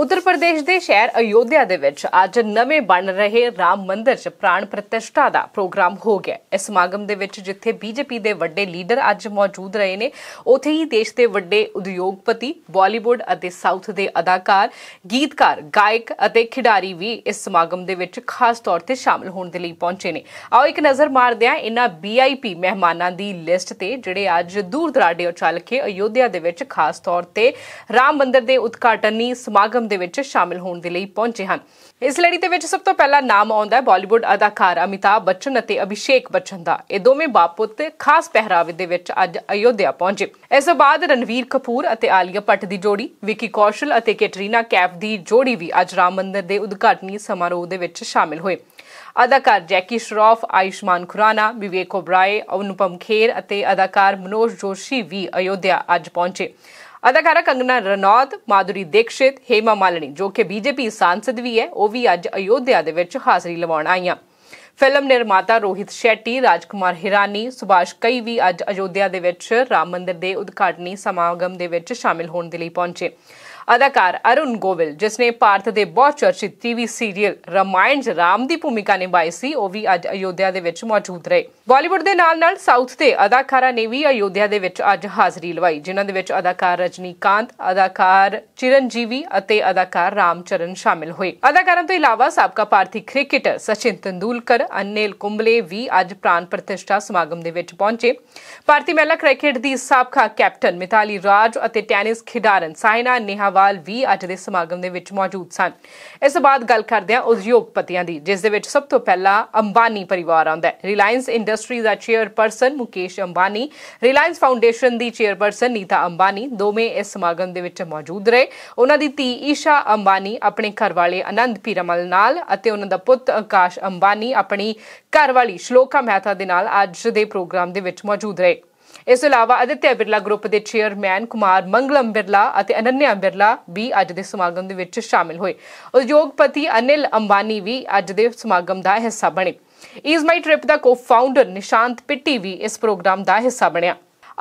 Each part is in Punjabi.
ਉੱਤਰ ਪ੍ਰਦੇਸ਼ ਦੇ ਸ਼ਹਿਰ ਅਯੋਧਿਆ ਦੇ ਵਿੱਚ ਅੱਜ ਨਵੇਂ ਬਣ ਰਹੇ ਰਾਮ ਮੰਦਿਰ 'ਚ ਪ੍ਰਾਣ ਪ੍ਰਤਿਸ਼ਠਾ ਦਾ ਪ੍ਰੋਗਰਾਮ ਹੋ ਗਿਆ ਇਸ ਸਮਾਗਮ ਦੇ ਵਿੱਚ ਜਿੱਥੇ ਬੀਜੇਪੀ ਦੇ ਵੱਡੇ ਲੀਡਰ ਅੱਜ ਮੌਜੂਦ ਰਹੇ ਨੇ ਉੱਥੇ ਹੀ ਦੇਸ਼ ਦੇ ਵੱਡੇ ਉਦਯੋਗਪਤੀ ਬਾਲੀਵੁੱਡ ਅਤੇ ਸਾਊਥ ਦੇ ਅਦਾਕਾਰ ਗੀਤਕਾਰ ਗਾਇਕ ਅਤੇ ਖਿਡਾਰੀ ਵੀ ਇਸ ਸਮਾਗਮ ਦੇ ਵਿੱਚ ਖਾਸ ਤੌਰ ਤੇ ਸ਼ਾਮਲ ਹੋਣ ਦੇ ਲਈ ਪਹੁੰਚੇ ਨੇ ਆਓ ਇੱਕ ਨਜ਼ਰ ਮਾਰਦੇ ਹਾਂ ਇਹਨਾਂ ਵੀਆਈਪੀ ਮਹਿਮਾਨਾਂ ਦੀ ਲਿਸਟ ਤੇ ਜਿਹੜੇ ਅੱਜ ਦੂਰ ਦਰਾਡੇ ਉਚਾਲ ਕੇ ਅਯੋਧਿਆ ਦੇ ਵਿੱਚ ਖਾਸ ਤੌਰ ਤੇ ਰਾਮ ਮੰਦਿਰ ਦੇ ਉਦਘਾਟਨੀ ਸਮਾਗਮ ਸਮਾਗਮ ਦੇ ਵਿੱਚ ਸ਼ਾਮਿਲ ਹੋਣ ਦੇ ਲਈ ਪਹੁੰਚੇ ਹਨ ਇਸ ਲੜੀ ਦੇ ਵਿੱਚ ਸਭ ਤੋਂ ਪਹਿਲਾ ਨਾਮ ਆਉਂਦਾ ਹੈ ਬਾਲੀਵੁੱਡ ਅਦਾਕਾਰ ਅਮਿਤਾਭ ਬੱਚਨ ਅਤੇ ਅਭਿਸ਼ੇਕ ਬੱਚਨ ਦਾ ਇਹ ਦੋਵੇਂ ਬਾਪੁੱਤ ਖਾਸ ਪਹਿਰਾਵੇ ਦੇ ਵਿੱਚ ਅੱਜ ਅਯੋਧਿਆ ਪਹੁੰਚੇ ਇਸ ਤੋਂ ਬਾਅਦ ਰਣਵੀਰ ਕਪੂਰ ਅਤੇ ਆਲੀਆ ਭੱਟ ਦੀ ਜੋੜੀ ਵਿਕੀ ਕੌਸ਼ਲ ਅਤੇ ਕੈਟਰੀਨਾ ਕੈਫ ਦੀ ਜੋੜੀ ਵੀ ਅੱਜ ਰਾਮ ਮੰਦਿਰ ਦੇ ਉਦਘਾਟਨੀ ਸਮਾਰੋਹ ਦੇ ਵਿੱਚ ਸ਼ਾਮਿਲ ਹੋਏ ਅਦਾਕਾਰ ਜੈਕੀ ਸ਼ਰਾਫ, ਆਇਸ਼ਮਾਨ ਖੁਰਾਨਾ ਵਿਵੇਕ ਓਬਰਾਏ ਅਨੁਪਮ ਖੇਰ ਅਤੇ ਅਦਾਕਾਰ ਮਨੋਜ ਜੋਸ਼ੀ ਵੀ ਅਯੋਧਿਆ ਅੱਜ ਪਹੁੰਚੇ ਅਦਾਕਾਰਾ ਕੰਗਨਾ ਰਣੌਤ ਮਾਧੁਰੀ ਦੇਖਸ਼ਿਤ ਹੇਮਾ ਮਾਲਣੀ ਜੋ ਕਿ ਬੀਜੇਪੀ ਸਾਂਸਦ ਵੀ ਹੈ ਉਹ ਵੀ ਅੱਜ ਅਯੋਧਿਆ ਦੇ ਵਿੱਚ ਹਾਜ਼ਰੀ ਲਵਾਉਣ ਆਈਆਂ ਫਿਲਮ ਨਿਰਮਾਤਾ ਰੋਹਿਤ ਸ਼ੈਟੀ ਰਾਜਕੁਮਾਰ ਹਿਰਾਨੀ ਸੁਭਾਸ਼ ਕਈ ਵੀ ਅੱਜ ਅਯੋਧਿਆ ਦੇ ਵਿੱਚ ਰਾਮ ਮੰਦਿਰ ਦੇ ਉਦਘਾਟਨੀ ਸਮਾਗਮ ਦੇ ਵਿੱਚ ਸ਼ਾਮਿਲ ਹੋਣ ਦੇ ਲਈ ਪਹੁੰਚੇ ਅਦਾਕਾਰ ਅਰੁਣ ਗੋਵਿਲ ਜਿਸ ਨੇ ਭਾਰਤ ਦੇ ਬਹੁਤ ਚਰਚਿਤ ਟੀਵੀ ਸੀਰੀਅਲ ਰਮਾਇਣ 'ਚ ਰਾਮ ਦੀ ਭੂਮਿਕਾ ਨਿਭਾਈ ਸੀ ਉਹ ਵੀ ਅੱਜ ਅਯੋਧਿਆ ਦੇ ਵਿੱਚ ਮੌਜੂਦ ਰਹੇ ਬਾਲੀਵੁੱਡ ਦੇ ਨਾਲ-ਨਾਲ ਸਾਊਥ ਦੇ ਅਦਾਕਾਰਾਂ ਨੇ ਵੀ ਅਯੋਧਿਆ ਦੇ ਵਿੱਚ ਅੱਜ ਹਾਜ਼ਰੀ ਲਵਾਈ ਜਿਨ੍ਹਾਂ ਦੇ ਵਿੱਚ ਅਦਾਕਾਰ ਰਜਨੀਕਾਂਤ ਅਦਾਕਾਰ ਚਿਰੰਜੀਵੀ ਅਤੇ ਅਦਾਕਾਰ ਰਾਮਚਰਨ ਸ਼ਾਮਿਲ ਹੋਏ ਅਦਾਕਾਰਾਂ ਤੋਂ ਇਲਾਵਾ ਸਾਬਕਾ ਭਾਰਤੀ ਕ੍ਰਿਕਟਰ ਸਚਿਨ ਤੰਦੂਲਕਰ ਅਨਿਲ ਕੁੰਬਲੇ ਵੀ ਅੱਜ ਪ੍ਰਾਨ ਪ੍ਰਤਿਸ਼ਠਾ ਸਮਾਗਮ ਦੇ ਵਿੱਚ ਪਹੁੰਚੇ ਭਾਰਤੀ ਮਹਿਲਾ ਕ੍ਰਿਕਟ ਦੀ ਸਾਬਕਾ ਕੈਪਟਨ ਮਿਤਾਲੀ ਰਾਜ ਅਤੇ ਟੈਨਿਸ ਖਿਡਾਰਨ ਸਾਇਨਾ ਨੇਹਾ ਗਰੇਵਾਲ ਵੀ ਅੱਜ ਦੇ ਸਮਾਗਮ ਦੇ ਵਿੱਚ ਮੌਜੂਦ ਸਨ ਇਸ ਤੋਂ ਬਾਅਦ ਗੱਲ ਕਰਦੇ ਹਾਂ ਉਦਯੋਗਪਤੀਆਂ ਦੀ ਜਿਸ ਦੇ ਵਿੱਚ ਸਭ ਤੋਂ ਪਹਿਲਾਂ ਅੰਬਾਨੀ ਪਰਿਵਾਰ ਆਉਂਦਾ ਹੈ ਰਿਲਾਇੰਸ ਇੰਡਸਟਰੀਜ਼ ਦਾ ਚੇਅਰਪਰਸਨ ਮੁਕੇਸ਼ ਅੰਬਾਨੀ ਰਿਲਾਇੰਸ ਫਾਊਂਡੇਸ਼ਨ ਦੀ ਚੇਅਰਪਰਸਨ ਨੀਤਾ ਅੰਬਾਨੀ ਦੋਵੇਂ ਇਸ ਸਮਾਗਮ ਦੇ ਵਿੱਚ ਮੌਜੂਦ ਰਹੇ ਉਹਨਾਂ ਦੀ ਧੀ ਈਸ਼ਾ ਅੰਬਾਨੀ ਆਪਣੇ ਘਰ ਵਾਲੇ ਆਨੰਦ ਪੀਰਮਲ ਨਾਲ ਅਤੇ ਉਹਨਾਂ ਦਾ ਪੁੱਤ ਆਕਾਸ਼ ਅੰਬਾਨੀ ਆਪਣੀ ਘਰ ਵਾਲੀ ਸ਼ਲੋਕਾ ਮਹਿਤਾ ਦੇ ਨਾਲ ਅੱਜ ਦੇ ਪ੍ਰੋਗਰਾਮ ਦੇ ਵਿੱਚ ਮੌਜੂਦ ਰਹੇ ਇਸ ਤੋਂ ਇਲਾਵਾ ਅਦਿੱਤਿਆ ਬਿਰਲਾ ਗਰੁੱਪ ਦੇ ਚੇਅਰਮੈਨ ਕੁਮਾਰ ਮੰਗਲਮ ਬਿਰਲਾ ਅਤੇ ਅਨੰਨਿਆ ਬਿਰਲਾ ਵੀ ਅੱਜ ਦੇ ਸਮਾਗਮ ਦੇ ਵਿੱਚ ਸ਼ਾਮਿਲ ਹੋਏ ਉਦਯੋਗਪਤੀ ਅਨਿਲ ਅੰਬਾਨੀ ਵੀ ਅੱਜ ਦੇ ਸਮਾਗਮ ਦਾ ਹਿੱਸਾ ਬਣੇ ਇਜ਼ ਮਾਈ ਟ੍ਰਿਪ ਦਾ ਕੋ-ਫਾਊਂਡਰ ਨਿਸ਼ਾਂਤ ਪਿੱਟੀ ਵੀ ਇਸ ਪ੍ਰੋਗਰਾਮ ਦਾ ਹਿੱਸਾ ਬਣਿਆ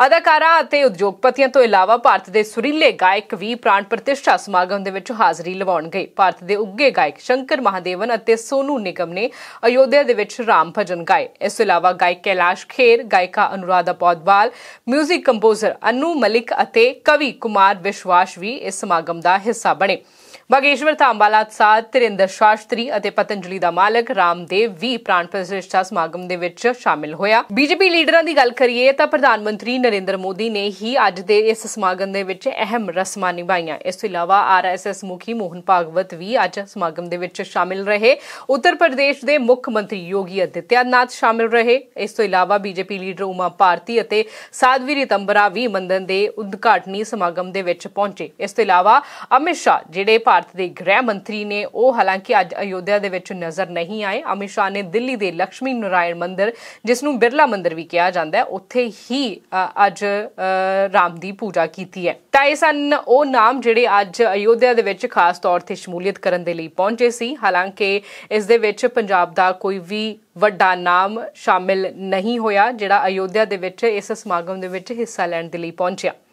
ਅਦਾਕਾਰਾਂ ਅਤੇ ਉਦਯੋਗਪਤੀਆਂ ਤੋਂ ਇਲਾਵਾ ਭਾਰਤ ਦੇ ਸੁਰੀਲੇ ਗਾਇਕ ਵੀ ਪ੍ਰਾਣ ਪ੍ਰਤਿਸ਼ਠਾ ਸਮਾਗਮ ਦੇ ਵਿੱਚ ਹਾਜ਼ਰੀ ਲਵਾਉਣਗੇ ਭਾਰਤ ਦੇ ਉੱਗੇ ਗਾਇਕ ਸ਼ੰਕਰ ਮਹਾਦੇਵਨ ਅਤੇ ਸੋਨੂ ਨਿਗਮ ਨੇ ਅਯੋਧਿਆ ਦੇ ਵਿੱਚ ਰਾਮ ਭਜਨ ਗਾਏ ਇਸ ਤੋਂ ਇਲਾਵਾ ਗਾਇਕ ਕੈਲਾਸ਼ ਖੇਰ ਗਾਇਕਾ ਅਨੁਰਾਧਾ ਪੌਦਵਾਲ 뮤직 ਕੰਪੋਜ਼ਰ ਅਨੂ ਮਲਿਕ ਅਤੇ ਕਵੀ ਕੁਮਾਰ ਵਿਸ਼ਵਾਸ ਵੀ ਇਸ ਸਮਾਗਮ ਦਾ ਹਿੱਸਾ ਬਣੇ ਬਾਗੇਸ਼ਵਰ ਥਾਂਬਾਲਾਤ ਸਾਧ ਤ੍ਰਿੰਦਰ ਸ਼ਾਸਤਰੀ ਅਤੇ ਪਤੰਜਲੀ ਦਾ ਮਾਲਕ ਰਾਮਦੇਵ ਵੀ ਪ੍ਰਾਣ ਪ੍ਰਤਿਸ਼ਠਾ ਸਮਾਗਮ ਦੇ ਵਿੱਚ ਸ਼ਾਮਿਲ ਹੋਇਆ ਬੀਜੇਪੀ ਲੀਡਰਾਂ ਦੀ ਗੱਲ ਕਰੀਏ ਤਾਂ ਪ੍ਰਧਾਨ ਮੰਤਰੀ ਨਰਿੰਦਰ ਮੋਦੀ ਨੇ ਹੀ ਅੱਜ ਦੇ ਇਸ ਸਮਾਗਮ ਦੇ ਵਿੱਚ ਅਹਿਮ ਰਸਮਾਂ ਨਿਭਾਈਆਂ ਇਸ ਤੋਂ ਇਲਾਵਾ ਆਰਐਸਐਸ ਮੁਖੀ ਮੋਹਨ ਭਾਗਵਤ ਵੀ ਅੱਜ ਸਮਾਗਮ ਦੇ ਵਿੱਚ ਸ਼ਾਮਿਲ ਰਹੇ ਉੱਤਰ ਪ੍ਰਦੇਸ਼ ਦੇ ਮੁੱਖ ਮੰਤਰੀ ਯੋਗੀ ਅਦਿੱਤਿਆਨਾਥ ਸ਼ਾਮਿਲ ਰਹੇ ਇਸ ਤੋਂ ਇਲਾਵਾ ਬੀਜੇਪੀ ਲੀਡਰ ਉਮਾ ਭਾਰਤੀ ਅਤੇ ਸਾਧਵੀ ਰਿਤੰਬਰਾ ਵੀ ਮੰਦਨ ਦੇ ਉਦਘਾਟਨੀ ਸਮਾਗਮ ਦੇ ਵਿੱਚ ਪਹੁੰਚੇ ਇਸ ਤੋਂ ਇਲਾਵਾ ਅਮਿਤ ਸ਼ਾਹ ਜਿਹੜੇ ਭਾਰਤ ਦੇ ਗ੍ਰਹਿ ਮੰਤਰੀ ਨੇ ਉਹ ਹਾਲਾਂਕਿ ਅੱਜ ਅਯੋਧਿਆ ਦੇ ਵਿੱਚ ਨਜ਼ਰ ਨਹੀਂ ਆਏ ਅਮਿਸ਼ਾ ਨੇ ਦਿੱਲੀ ਦੇ ਲక్ష్ਮੀ ਨਰਾਇਣ ਮੰਦਿਰ ਜਿਸ ਨੂੰ ਬਿਰਲਾ ਮੰਦਿਰ ਵੀ ਕਿਹਾ ਜਾਂਦਾ ਹੈ ਉੱਥੇ ਹੀ ਅੱਜ ਰਾਮ ਦੀ ਪੂਜਾ ਕੀਤੀ ਹੈ ਤਾਂ ਇਹ ਸਨ ਉਹ ਨਾਮ ਜਿਹੜੇ ਅੱਜ ਅਯੋਧਿਆ ਦੇ ਵਿੱਚ ਖਾਸ ਤੌਰ ਤੇ ਸ਼ਮੂਲੀਅਤ ਕਰਨ ਦੇ ਲਈ ਪਹੁੰਚੇ ਸੀ ਹਾਲਾਂਕਿ ਇਸ ਦੇ ਵਿੱਚ ਪੰਜਾਬ ਦਾ ਕੋਈ ਵੀ ਵੱਡਾ ਨਾਮ ਸ਼ਾਮਿਲ ਨਹੀਂ ਹੋਇਆ ਜਿਹੜਾ ਅਯੋਧਿਆ ਦੇ ਵਿੱਚ ਇਸ ਸਮਾਗਮ ਦੇ ਵਿੱਚ ਹਿੱਸਾ ਲੈਣ ਦੇ ਲਈ ਪਹੁੰਚਿਆ